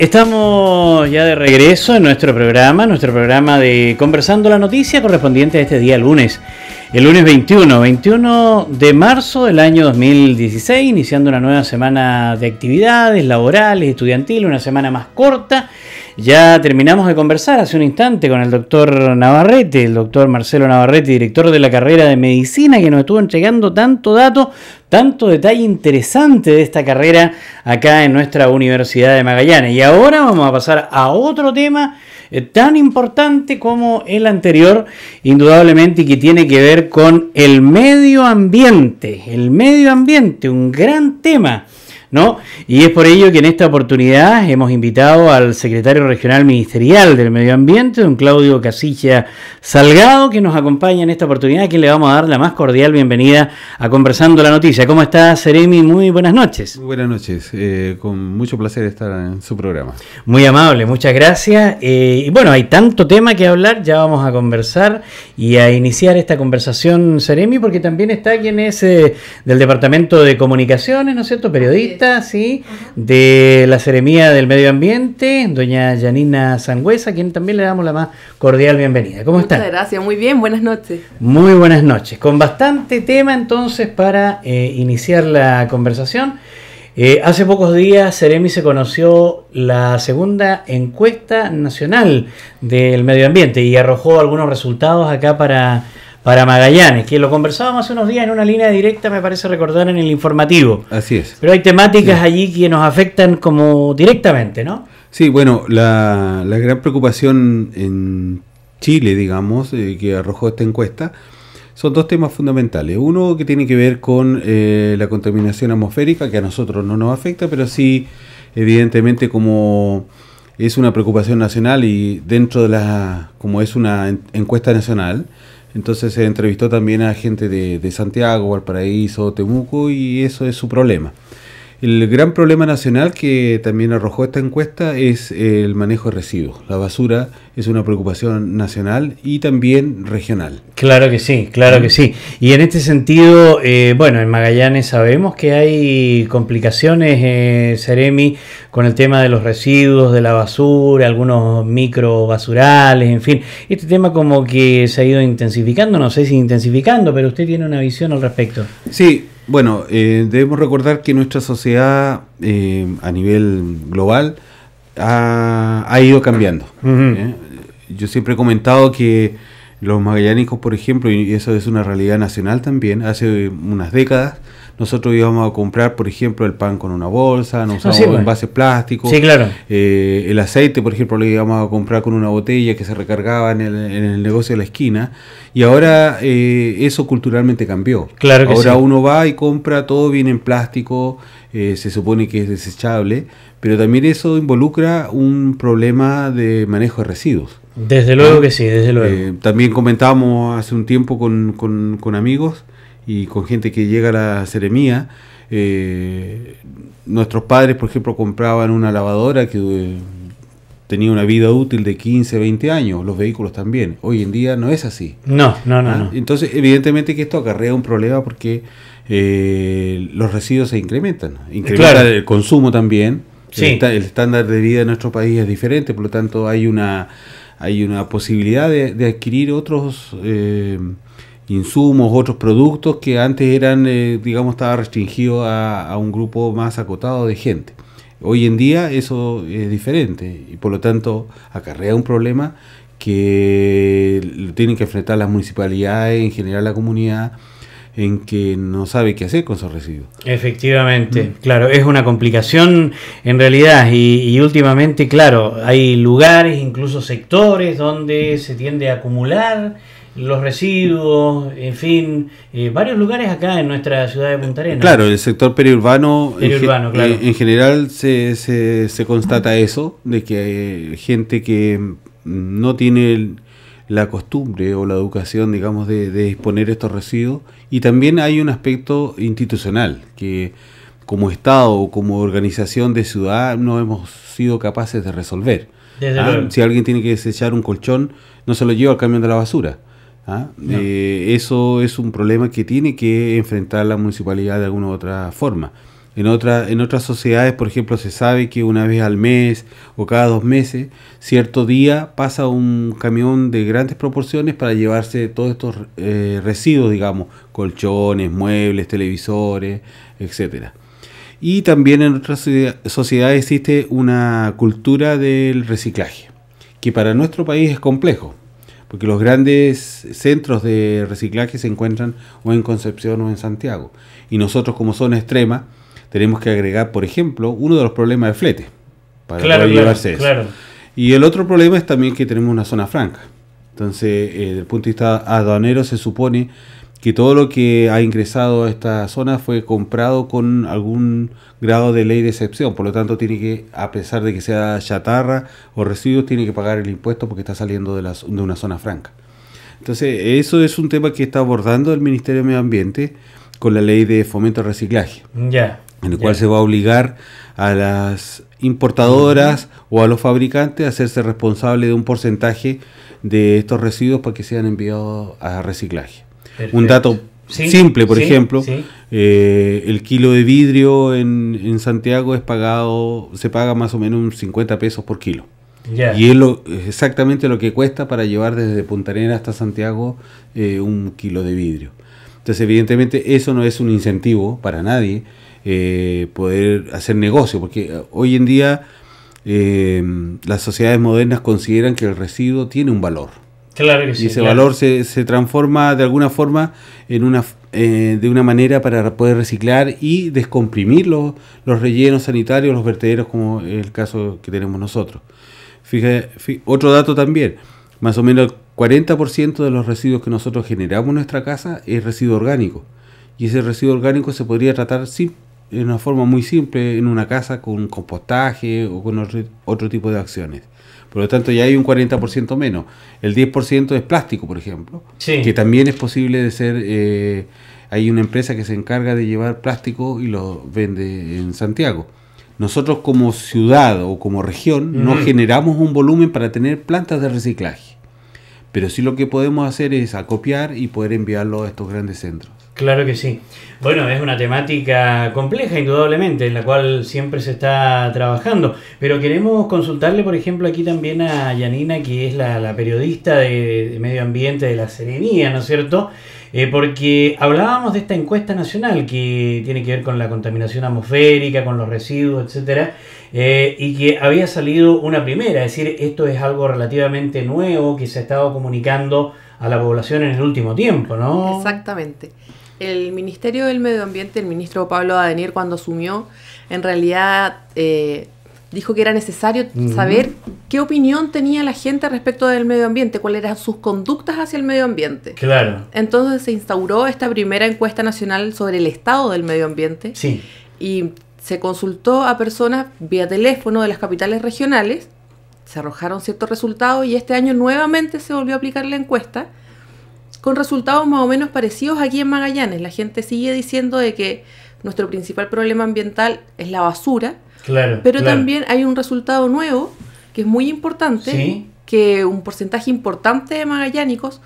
Estamos ya de regreso en nuestro programa, nuestro programa de Conversando la Noticia correspondiente a este día lunes, el lunes 21, 21 de marzo del año 2016, iniciando una nueva semana de actividades laborales, estudiantiles, una semana más corta. Ya terminamos de conversar hace un instante con el doctor Navarrete, el doctor Marcelo Navarrete, director de la carrera de medicina, que nos estuvo entregando tanto dato tanto detalle interesante de esta carrera acá en nuestra Universidad de Magallanes. Y ahora vamos a pasar a otro tema eh, tan importante como el anterior, indudablemente, que tiene que ver con el medio ambiente. El medio ambiente, un gran tema ¿no? Y es por ello que en esta oportunidad hemos invitado al secretario regional ministerial del Medio Ambiente, don Claudio Casilla Salgado, que nos acompaña en esta oportunidad, a quien le vamos a dar la más cordial bienvenida a Conversando la Noticia. ¿Cómo está, Seremi? Muy buenas noches. Muy buenas noches, eh, con mucho placer estar en su programa. Muy amable, muchas gracias. Eh, y bueno, hay tanto tema que hablar, ya vamos a conversar y a iniciar esta conversación, Seremi, porque también está quien es eh, del Departamento de Comunicaciones, ¿no es cierto? Periodista de la Seremía del Medio Ambiente, doña Janina Sangüesa, a quien también le damos la más cordial bienvenida. ¿Cómo está? Muchas gracias, muy bien, buenas noches. Muy buenas noches, con bastante tema entonces para eh, iniciar la conversación. Eh, hace pocos días, Ceremi se conoció la segunda encuesta nacional del medio ambiente y arrojó algunos resultados acá para para Magallanes, que lo conversábamos hace unos días en una línea directa, me parece recordar, en el informativo. Así es. Pero hay temáticas allí que nos afectan como directamente, ¿no? Sí, bueno, la, gran preocupación en Chile, digamos, eh, que arrojó esta encuesta, son dos temas fundamentales. Uno que tiene que ver con eh, la contaminación atmosférica, que a nosotros no nos afecta, pero sí, evidentemente, como es una preocupación nacional y dentro de la, como es una encuesta nacional, entonces se entrevistó también a gente de, de Santiago, Valparaíso, Temuco y eso es su problema. El gran problema nacional que también arrojó esta encuesta es el manejo de residuos. La basura es una preocupación nacional y también regional. Claro que sí, claro que sí. Y en este sentido, eh, bueno, en Magallanes sabemos que hay complicaciones, eh, con el tema de los residuos, de la basura, algunos micro basurales, en fin. Este tema como que se ha ido intensificando, no sé si intensificando, pero usted tiene una visión al respecto. Sí, bueno, eh, debemos recordar que nuestra sociedad eh, a nivel global ha, ido cambiando. Eh, yo siempre he comentado que los magallánicos, por ejemplo, y eso es una realidad nacional también, hace unas décadas nosotros íbamos a comprar, por ejemplo, el pan con una bolsa, no ah, usábamos envases plásticos. Sí, claro. Eh, el aceite, por ejemplo, lo íbamos a comprar con una botella que se recargaba en el, negocio de la esquina. Y ahora eh, eso culturalmente cambió. Claro que ahora uno va y compra, todo viene en plástico, eh, se supone que es desechable, pero también eso involucra un problema de manejo de residuos. Desde luego que sí, desde luego. también comentábamos hace un tiempo con, con amigos y con gente que llega a la seremía. Eh, nuestros padres, por ejemplo, compraban una lavadora que eh, tenía una vida útil de 15, 20 años, los vehículos también. Hoy en día no es así. No, no, no. ¿Ah? Entonces, evidentemente que esto acarrea un problema porque eh, los residuos se incrementan. Incrementa el consumo también. Sí. El, estándar de vida En nuestro país es diferente, por lo tanto hay una, hay una posibilidad de, de adquirir otros insumos, otros productos que antes eran, eh, digamos, estaba restringido a, un grupo más acotado de gente. Hoy en día eso es diferente y por lo tanto acarrea un problema que lo tienen que enfrentar las municipalidades, en general la comunidad, en que no sabe qué hacer con sus residuos. Efectivamente, mm. claro, es una complicación en realidad y, y, últimamente, claro, hay lugares, incluso sectores donde se tiende a acumular los residuos, en fin, eh, varios lugares acá en nuestra ciudad de Punta Arenas. Claro, el sector periurbano, en, claro. Eh, en, general se, se, constata eso, de que hay gente que mm, no tiene la costumbre o la educación, digamos, de, de disponer estos residuos. Y también hay un aspecto institucional, que como Estado o como organización de ciudad no hemos sido capaces de resolver. Ah, si alguien tiene que desechar un colchón, no se lo lleva al camión de la basura ¿ah? Eh, eso es un problema que tiene que enfrentar la municipalidad de alguna u otra forma. En, otra, en otras sociedades, por ejemplo, se sabe que una vez al mes o cada dos meses, cierto día pasa un camión de grandes proporciones para llevarse todos estos eh, residuos, digamos, colchones, muebles, televisores, etcétera. Y también en otras sociedades existe una cultura del reciclaje, que para nuestro país es complejo porque los grandes centros de reciclaje se encuentran o en Concepción o en Santiago. Y nosotros como zona extrema tenemos que agregar, por ejemplo, uno de los problemas de flete para llevarse eso. Y el otro problema es también que tenemos una zona franca. Entonces, eh, desde el punto de vista aduanero se supone que todo lo que ha ingresado a esta zona fue comprado con algún grado de ley de excepción, por lo tanto tiene que, a pesar de que sea chatarra o residuos, tiene que pagar el impuesto porque está saliendo de, de una zona franca. Entonces, eso es un tema que está abordando el Ministerio de Medio Ambiente con la ley de fomento al reciclaje, en el cual se va a obligar a las importadoras o a los fabricantes a hacerse responsable de un porcentaje de estos residuos para que sean enviados a reciclaje. Un dato simple, por ejemplo, eh, el kilo de vidrio en, Santiago es pagado, se paga más o menos un 50 pesos por kilo. Y es, exactamente lo que cuesta para llevar desde Punta Arenas hasta Santiago eh, un kilo de vidrio. Entonces, evidentemente, eso no es un incentivo para nadie eh, poder hacer negocio, porque hoy en día las sociedades modernas consideran que el residuo tiene un valor. Y ese valor se, se, transforma de alguna forma en una, eh, de una manera para poder reciclar y descomprimir los, rellenos sanitarios, los vertederos, como es el caso que tenemos nosotros. otro dato también, más o menos el 40% de los residuos que nosotros generamos en nuestra casa es residuo orgánico. Y ese residuo orgánico se podría tratar sí de una forma muy simple en una casa con compostaje o con otro tipo de acciones. Por lo tanto, ya hay un 40% menos. El 10% es plástico, por ejemplo, que también es posible de ser... Eh, hay una empresa que se encarga de llevar plástico y lo vende en Santiago. Nosotros como ciudad o como región no generamos un volumen para tener plantas de reciclaje. Pero sí lo que podemos hacer es acopiar y poder enviarlo a estos grandes centros. Claro que sí. Bueno, es una temática compleja, indudablemente, en la cual siempre se está trabajando. Pero queremos consultarle, por ejemplo, aquí también a Yanina, que es la, periodista de, medio ambiente de la Serenía, ¿no es cierto? Eh, porque hablábamos de esta encuesta nacional que tiene que ver con la contaminación atmosférica, con los residuos, etcétera, eh, y que había salido una primera, es decir, esto es algo relativamente nuevo que se ha estado comunicando a la población en el último tiempo, ¿no? Exactamente el Ministerio del Medio Ambiente, el ministro Pablo Adenir, cuando asumió, en realidad eh, dijo que era necesario saber qué opinión tenía la gente respecto del medio ambiente, cuáles eran sus conductas hacia el medio ambiente. Claro. Entonces se instauró esta primera encuesta nacional sobre el estado del medio ambiente. Sí. Y se consultó a personas vía teléfono de las capitales regionales, se arrojaron ciertos resultados y este año nuevamente se volvió a aplicar la encuesta con resultados más o menos parecidos aquí en Magallanes. La gente sigue diciendo de que nuestro principal problema ambiental es la basura, claro, pero también hay un resultado nuevo que es muy importante, que un porcentaje importante de magallánicos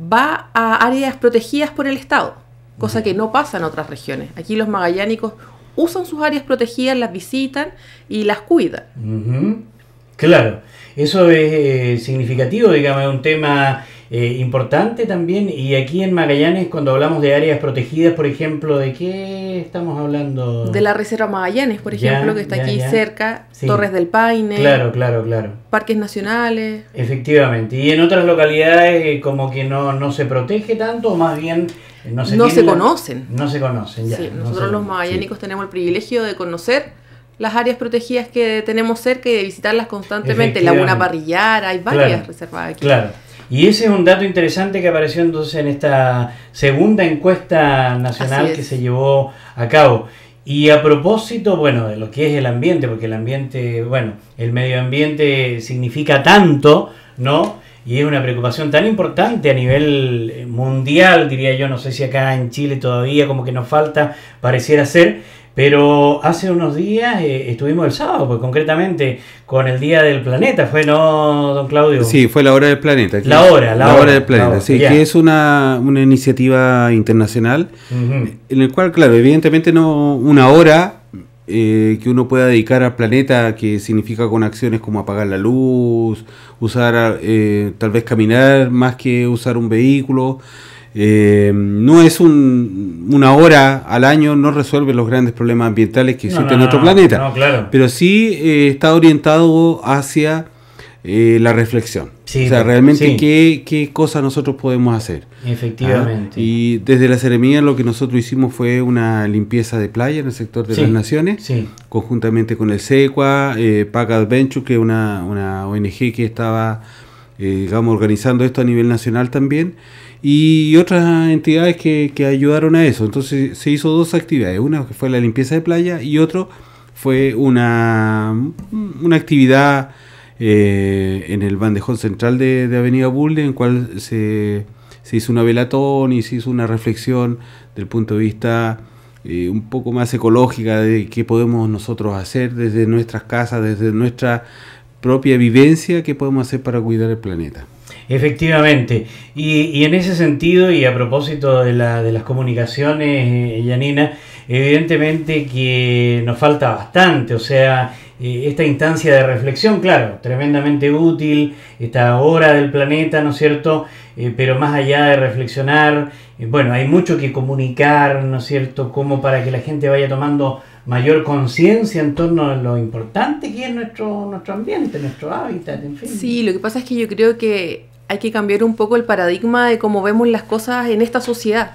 va a áreas protegidas por el Estado, cosa que no pasa en otras regiones. Aquí los magallánicos usan sus áreas protegidas, las visitan y las cuidan. Claro, eso es eh, significativo, digamos, es un tema eh, importante también, y aquí en Magallanes, cuando hablamos de áreas protegidas, por ejemplo, ¿de qué estamos hablando? De la Reserva Magallanes, por ejemplo, que está aquí cerca, Torres del Paine. Claro, claro, claro. Parques nacionales. Efectivamente, y en otras localidades eh, como que no, no se protege tanto, o más bien eh, no se, conocen. No se conocen, ya. nosotros los magallánicos tenemos el privilegio de conocer las áreas protegidas que tenemos cerca y de visitarlas constantemente. Laguna Parrillara, hay varias reservas reservadas aquí. Claro. Y ese es un dato interesante que apareció entonces en esta segunda encuesta nacional que se llevó a cabo. Y a propósito, bueno, de lo que es el ambiente, porque el ambiente, bueno, el medio ambiente significa tanto, ¿no? Y es una preocupación tan importante a nivel eh, mundial, diría yo, no sé si acá en Chile todavía como que nos falta, pareciera ser. Pero hace unos días eh, estuvimos el sábado, pues concretamente con el Día del Planeta, ¿fue no, don Claudio? Sí, fue la Hora del Planeta. La hora, la, la hora, del Planeta, sí, que es una, una iniciativa internacional en el cual, claro, evidentemente no una hora eh, que uno pueda dedicar al planeta, que significa con acciones como apagar la luz, usar, eh, tal vez caminar más que usar un vehículo. Eh, no es una hora al año, no resuelve los grandes problemas ambientales que existen en nuestro planeta, pero sí eh, está orientado hacia eh, la reflexión. o sea, realmente qué, qué cosas nosotros podemos hacer. Efectivamente. Ah, y desde la ceremonia lo que nosotros hicimos fue una limpieza de playa en el sector de las Naciones, conjuntamente con el CEQA PAC Adventure, que es una, ONG que estaba, digamos, organizando esto a nivel nacional también y otras entidades que, ayudaron a eso. Entonces se hizo dos actividades, una que fue la limpieza de playa y otro fue una, una actividad eh, en el bandejón central de, Avenida Bulde, en cual se, se, hizo una velatón y se hizo una reflexión del punto de vista eh, un poco más ecológica de qué podemos nosotros hacer desde nuestras casas, desde nuestra propia vivencia, qué podemos hacer para cuidar el planeta. Efectivamente. Y, y, en ese sentido, y a propósito de, la, de las comunicaciones, eh, Yanina, evidentemente que nos falta bastante, o sea, eh, esta instancia de reflexión, claro, tremendamente útil, esta hora del planeta, ¿no es cierto? Eh, pero más allá de reflexionar, bueno, hay mucho que comunicar, ¿no es cierto?, como para que la gente vaya tomando mayor conciencia en torno a lo importante que es nuestro, nuestro ambiente, nuestro hábitat, en fin. Sí, lo que pasa es que yo creo que hay que cambiar un poco el paradigma de cómo vemos las cosas en esta sociedad.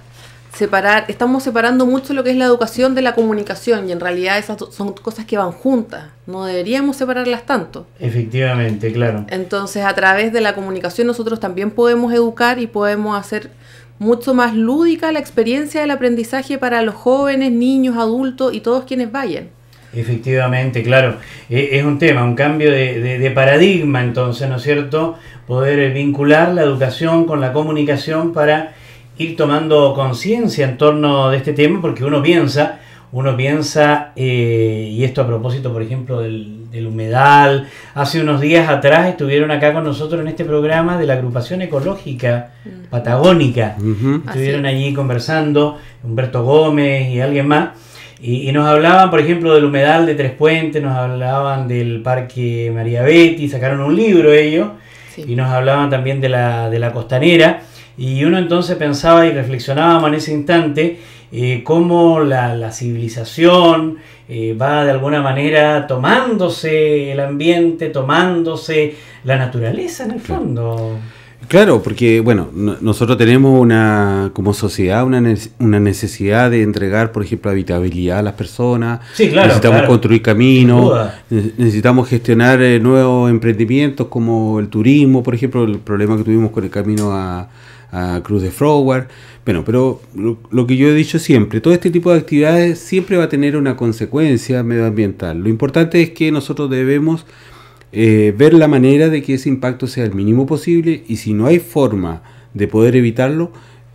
Separar, estamos separando mucho lo que es la educación de la comunicación y en realidad esas son cosas que van juntas, no deberíamos separarlas tanto. Efectivamente, claro. Entonces, a través de la comunicación nosotros también podemos educar y podemos hacer mucho más lúdica la experiencia del aprendizaje para los jóvenes, niños, adultos y todos quienes vayan. Efectivamente, claro. E-, es un tema, un cambio de, de, paradigma entonces, ¿no es cierto? Poder vincular la educación con la comunicación para ir tomando conciencia en torno de este tema, porque uno piensa, uno piensa, eh, y esto a propósito, por ejemplo, del, humedal, hace unos días atrás estuvieron acá con nosotros en este programa de la agrupación ecológica mm. patagónica, estuvieron allí conversando, Humberto Gómez y alguien más y, nos hablaban, por ejemplo, del humedal de Tres Puentes, nos hablaban del Parque María Betty, sacaron un libro ellos, y nos hablaban también de la, de la costanera. Y uno entonces pensaba y reflexionábamos en ese instante eh, cómo la, civilización eh, va de alguna manera tomándose el ambiente, tomándose la naturaleza en el fondo. Claro, porque bueno, nosotros tenemos una como sociedad una, una necesidad de entregar, por ejemplo, habitabilidad a las personas. Sí, claro, necesitamos construir caminos, necesitamos gestionar eh, nuevos emprendimientos como el turismo, por ejemplo, el problema que tuvimos con el camino a, Cruz de Froward. Bueno, pero lo, que yo he dicho siempre, todo este tipo de actividades siempre va a tener una consecuencia medioambiental. Lo importante es que nosotros debemos eh, ver la manera de que ese impacto sea el mínimo posible y si no hay forma de poder evitarlo,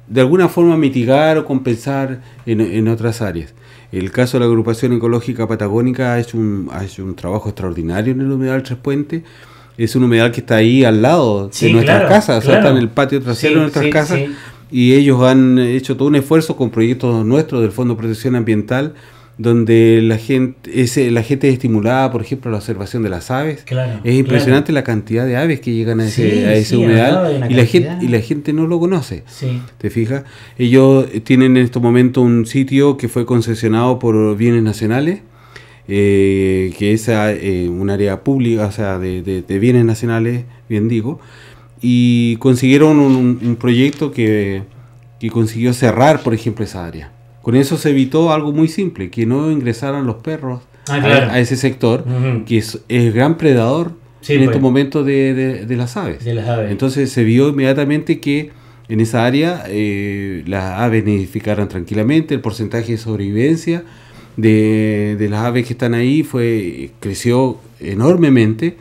de alguna forma mitigar o compensar en, otras áreas. El caso de la agrupación ecológica patagónica ha hecho un, trabajo extraordinario en el humedal Tres Puentes. Es un humedal que está ahí al lado de nuestras casas, está en el patio trasero de nuestras casas. Y ellos han hecho todo un esfuerzo con proyectos nuestros del Fondo de Protección Ambiental donde la gente, es, la gente estimulada, por ejemplo, la observación de las aves. es impresionante la cantidad de aves que llegan a ese, humedal y la, gente, y la gente no lo conoce. ¿Te fijas? Ellos tienen en este momento un sitio que fue concesionado por bienes nacionales. Eh, que es eh, un área pública, o sea, de, bienes nacionales, bien digo, y consiguieron un, proyecto que consiguió cerrar, por ejemplo, esa área. Con eso se evitó algo muy simple, que no ingresaran los perros ah, a, ese sector, que es, el gran predador en pues. estos momentos de, las aves. Entonces se vio inmediatamente que en esa área eh, las aves nidificaran tranquilamente, el porcentaje de sobrevivencia de, de, las aves que están ahí fue eh, creció enormemente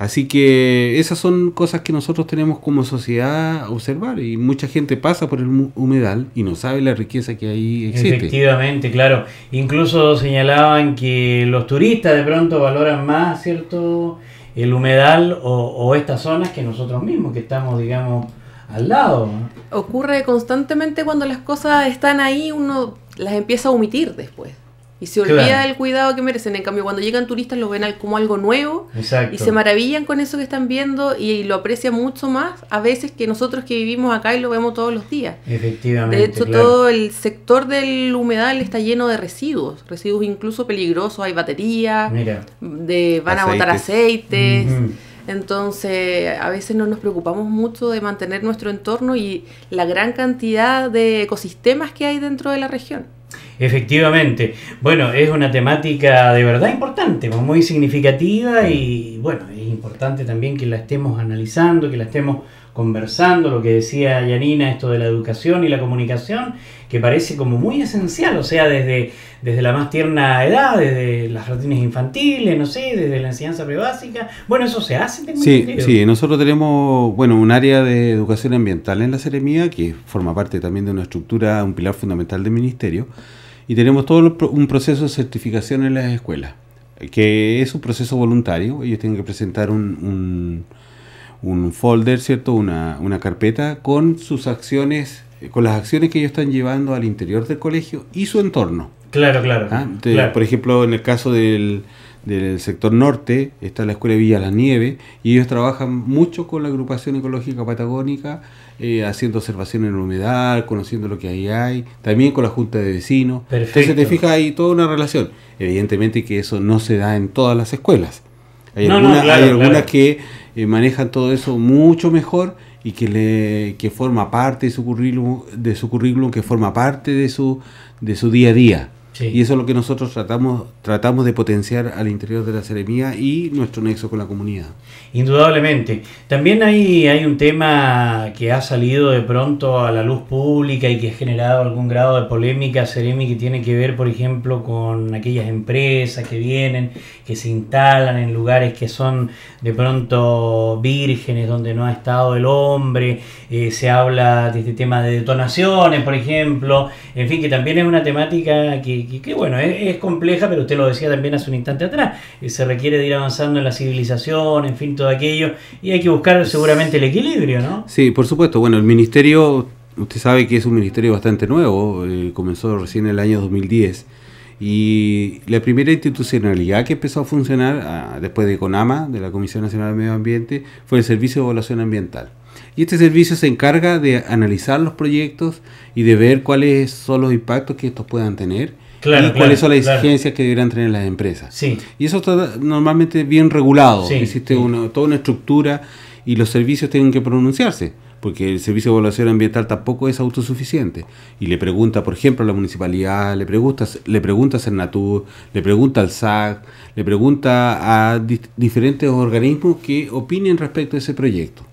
Así que esas son cosas que nosotros tenemos como sociedad a observar y mucha gente pasa por el humedal y no sabe la riqueza que hay. existe. Efectivamente, claro. Incluso señalaban que los turistas de pronto valoran más, ¿cierto? El humedal o, o estas zonas que nosotros mismos, que estamos, digamos, al lado. Ocurre constantemente cuando las cosas están ahí, uno las empieza a omitir después. Y se olvida del cuidado que merecen. En cambio, cuando llegan turistas lo ven como algo nuevo y se maravillan con eso que están viendo y lo aprecian mucho más a veces que nosotros que vivimos acá y lo vemos todos los días. Efectivamente. De hecho, todo el sector del humedal está lleno de residuos, residuos incluso peligrosos. Hay baterías, de, van a botar aceites. Entonces, a veces no nos preocupamos mucho de mantener nuestro entorno y la gran cantidad de ecosistemas que hay dentro de la región. Efectivamente. Bueno, es una temática de verdad importante, pues, muy significativa y bueno, es importante también que la estemos analizando, que la estemos conversando, lo que decía Yanina, esto de la educación y la comunicación, que parece como muy esencial, o sea, desde, desde la más tierna edad, desde las jardines infantiles, no sé, desde la enseñanza prebásica. Bueno, eso se hace. Tengo sí, sí, nosotros tenemos, bueno, un área de educación ambiental en la Ceremía, que forma parte también de una estructura, un pilar fundamental del ministerio y tenemos todo un proceso de certificación en las escuelas, que es un proceso voluntario. Ellos tienen que presentar un, folder, ¿cierto? Una, una, carpeta con sus acciones, eh, con las acciones que ellos están llevando al interior del colegio y su entorno. Claro, claro. Ah, por ejemplo, en el caso del del sector norte, está la Escuela de Villa La Nieve, y ellos trabajan mucho con la agrupación ecológica patagónica, eh, haciendo observación en la humedad, conociendo lo que ahí hay, también con la Junta de Vecinos. Entonces te fijas, ahí toda una relación. Evidentemente que eso no se da en todas las escuelas. Hay algunas, hay algunas que eh, manejan todo eso mucho mejor y que le que forma parte de su currículum, de su currículum que forma parte de su de su día a día. Y eso es lo que nosotros tratamos, tratamos de potenciar al interior de la seremía y nuestro nexo con la comunidad. Indudablemente. También hay, hay un tema que ha salido de pronto a la luz pública y que ha generado algún grado de polémica, Seremi, que tiene que ver, por ejemplo, con aquellas empresas que vienen, que se instalan en lugares que son de pronto vírgenes, donde no ha estado el hombre. Eh, se habla de este tema de detonaciones, por ejemplo. En fin, que también es una temática que que, bueno, es, compleja, pero usted lo decía también hace un instante atrás, eh, se requiere de ir avanzando en la civilización, en fin, todo aquello, y hay que buscar seguramente el equilibrio, ¿no? Sí, por supuesto, bueno, el ministerio, usted sabe que es un ministerio bastante nuevo, eh, comenzó recién en el año 2010. Y la primera institucionalidad que empezó a funcionar ah, después de CONAMA, de la Comisión Nacional de Medio Ambiente, fue el Servicio de Evaluación Ambiental. Y este servicio se encarga de analizar los proyectos y de ver cuáles son los impactos que estos puedan tener y cuáles son las exigencias que deberán tener las empresas. Sí. Y eso está normalmente bien regulado. Existe toda una estructura y los servicios tienen que pronunciarse, porque el servicio de evaluación ambiental tampoco es autosuficiente. Y le pregunta, por ejemplo, a la municipalidad, le pregunta, le pregunta a Cernatur, le pregunta al SAC, le pregunta a diferentes organismos que opinen respecto a ese proyecto.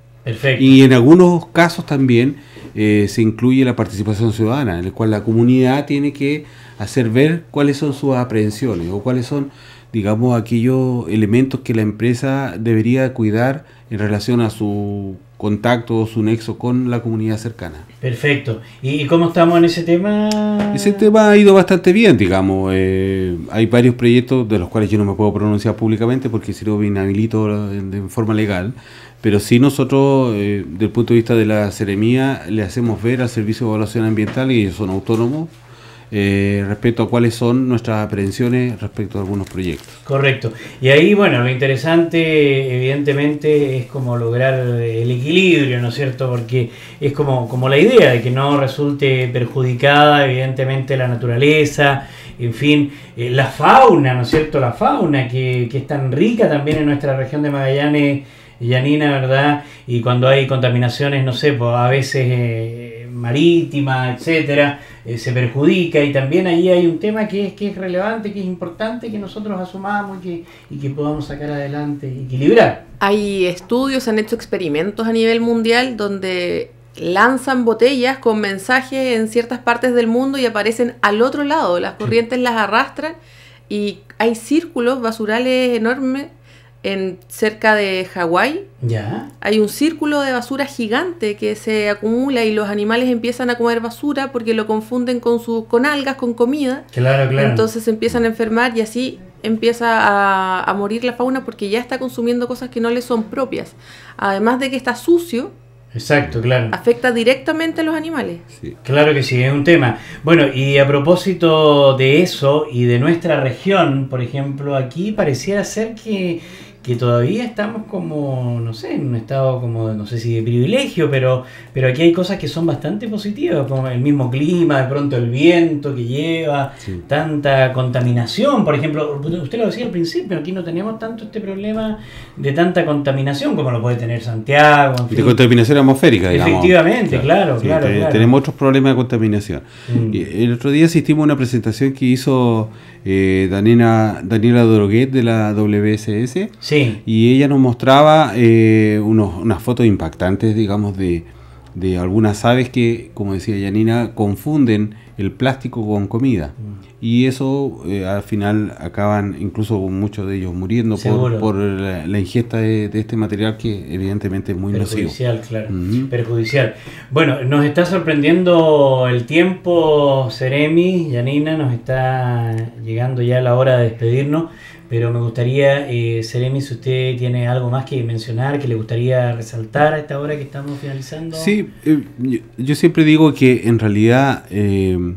Y en algunos casos también eh, se incluye la participación ciudadana, en el cual la comunidad tiene que hacer ver cuáles son sus aprehensiones o cuáles son, digamos, aquellos elementos que la empresa debería cuidar en relación a su contacto o su nexo con la comunidad cercana. Perfecto. ¿Y cómo estamos en ese tema? Ese tema ha ido bastante bien, digamos. Eh, hay varios proyectos de los cuales yo no me puedo pronunciar públicamente porque si lo inhabilito de forma legal. Pero sí nosotros, eh, desde el punto de vista de la seremía le hacemos ver al Servicio de Evaluación Ambiental, y ellos son autónomos, eh, respecto a cuáles son nuestras aprehensiones respecto a algunos proyectos. Correcto. Y ahí, bueno, lo interesante evidentemente es como lograr el equilibrio, ¿no es cierto? Porque es como, como la idea de que no resulte perjudicada evidentemente la naturaleza, en fin, eh, la fauna, ¿no es cierto? La fauna que, que es tan rica también en nuestra región de Magallanes Yanina, ¿verdad? Y cuando hay contaminaciones, no sé, pues, a veces marítimas eh, marítima, etcétera, eh, se perjudica y también ahí hay un tema que es, que es relevante, que es importante que nosotros asumamos y que, podamos sacar adelante, equilibrar. Hay estudios, han hecho experimentos a nivel mundial donde lanzan botellas con mensajes en ciertas partes del mundo y aparecen al otro lado, las corrientes las arrastran y hay círculos basurales enormes en cerca de Hawái. Ya. Hay un círculo de basura gigante que se acumula y los animales empiezan a comer basura porque lo confunden con su con algas, con comida. Claro, claro. Entonces empiezan a enfermar y así empieza a, morir la fauna porque ya está consumiendo cosas que no le son propias. Además de que está sucio, Exacto, claro. Afecta directamente a los animales. Claro que sí, es un tema. Bueno, y a propósito de eso y de nuestra región, por ejemplo, aquí pareciera ser que que todavía estamos como, no sé, en un estado como, no sé si de privilegio, pero, pero aquí hay cosas que son bastante positivas, como el mismo clima, de pronto el viento que lleva, tanta contaminación, por ejemplo, usted lo decía al principio, aquí no tenemos tanto este problema de tanta contaminación como lo puede tener Santiago. De contaminación atmosférica, digamos. Efectivamente, claro, claro, Tenemos otros problemas de contaminación. Mm. El otro día asistimos a una presentación que hizo eh, Daniela, Daniela Droguet de la WSS. Y ella nos mostraba eh, unos, unas fotos impactantes, digamos, de, de algunas aves que, como decía Yanina, confunden el plástico con comida. Mm y eso eh, al final acaban incluso muchos de ellos muriendo por, por la, ingesta de, este material que evidentemente es muy perjudicial, nocivo. Claro, Perjudicial, Bueno, nos está sorprendiendo el tiempo, Seremi, Janina, nos está llegando ya la hora de despedirnos, pero me gustaría, eh, Seremi, si usted tiene algo más que mencionar, que le gustaría resaltar a esta hora que estamos finalizando. Sí, eh, yo, siempre digo que en realidad... Eh,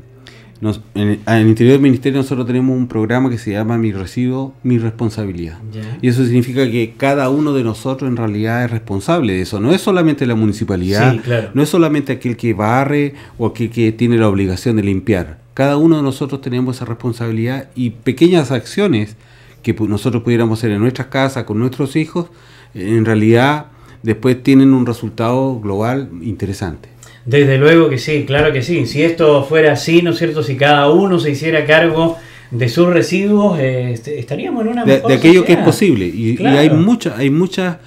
nos, en, el interior del ministerio nosotros tenemos un programa que se llama Mi Recibo, Mi Responsabilidad. Y eso significa que cada uno de nosotros en realidad es responsable de eso. No es solamente la municipalidad, no es solamente aquel que barre o aquel que tiene la obligación de limpiar. Cada uno de nosotros tenemos esa responsabilidad y pequeñas acciones que nosotros pudiéramos hacer en nuestras casas con nuestros hijos, en realidad después tienen un resultado global interesante. Desde luego que sí, claro que sí. Si esto fuera así, ¿no es cierto? Si cada uno se hiciera cargo de sus residuos, este, estaríamos en una mejor De, de aquello que es posible. Y, hay, muchas hay muchas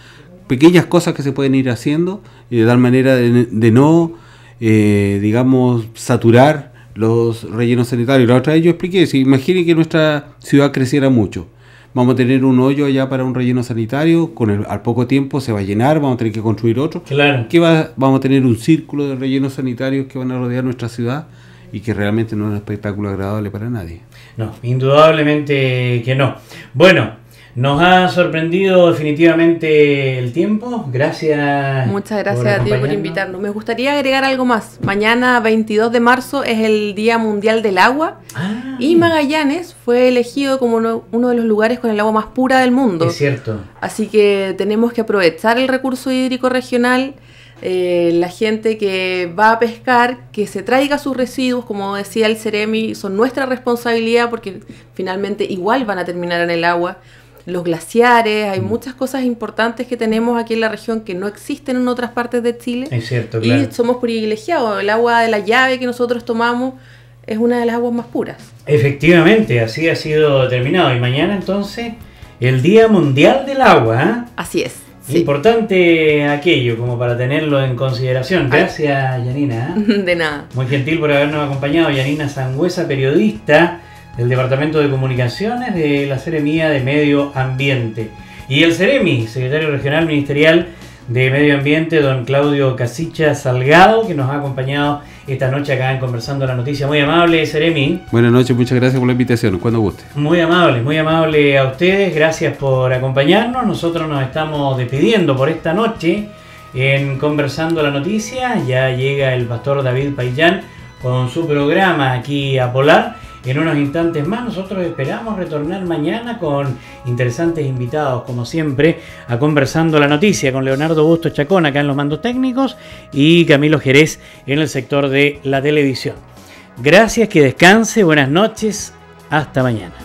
pequeñas cosas que se pueden ir haciendo y de tal manera de, no, eh, digamos, saturar los rellenos sanitarios. La otra vez yo expliqué, si imagine que nuestra ciudad creciera mucho vamos a tener un hoyo allá para un relleno sanitario, con el, al poco tiempo se va a llenar, vamos a tener que construir otro. Claro. Que va, vamos a tener un círculo de rellenos sanitarios que van a rodear nuestra ciudad y que realmente no es un espectáculo agradable para nadie. No, indudablemente que no. Bueno, nos ha sorprendido definitivamente el tiempo. Gracias. Muchas gracias a ti por invitarnos. Me gustaría agregar algo más. Mañana, 22 de marzo, es el Día Mundial del Agua. Ah. Y Magallanes fue elegido como uno, de los lugares con el agua más pura del mundo. Es cierto. Así que tenemos que aprovechar el recurso hídrico regional. Eh, la gente que va a pescar, que se traiga sus residuos, como decía el Ceremi, son nuestra responsabilidad porque finalmente igual van a terminar en el agua los glaciares, hay mm. muchas cosas importantes que tenemos aquí en la región que no existen en otras partes de Chile. Es cierto, claro. Y somos privilegiados. El agua de la llave que nosotros tomamos es una de las aguas más puras. Efectivamente, así ha sido determinado. Y mañana entonces el Día Mundial del Agua. ¿eh? Así es. Importante aquello, como para tenerlo en consideración. Gracias, Yanina. ¿eh? De nada. Muy gentil por habernos acompañado, Yanina Sangüesa, periodista del Departamento de Comunicaciones de la Seremía de Medio Ambiente. Y el Seremi, secretario regional ministerial de Medio Ambiente, don Claudio Casicha Salgado, que nos ha acompañado esta noche acá en Conversando la Noticia. Muy amable, Seremi. Buenas noches, muchas gracias por la invitación, cuando guste. Muy amable, muy amable a ustedes, gracias por acompañarnos. Nosotros nos estamos despidiendo por esta noche en Conversando la Noticia. Ya llega el pastor David Payán con su programa aquí a Polar. En unos instantes más nosotros esperamos retornar mañana con interesantes invitados, como siempre, a conversando la noticia con Leonardo Busto Chacón acá en los mandos técnicos y Camilo Jerez en el sector de la televisión. Gracias, que descanse, buenas noches, hasta mañana.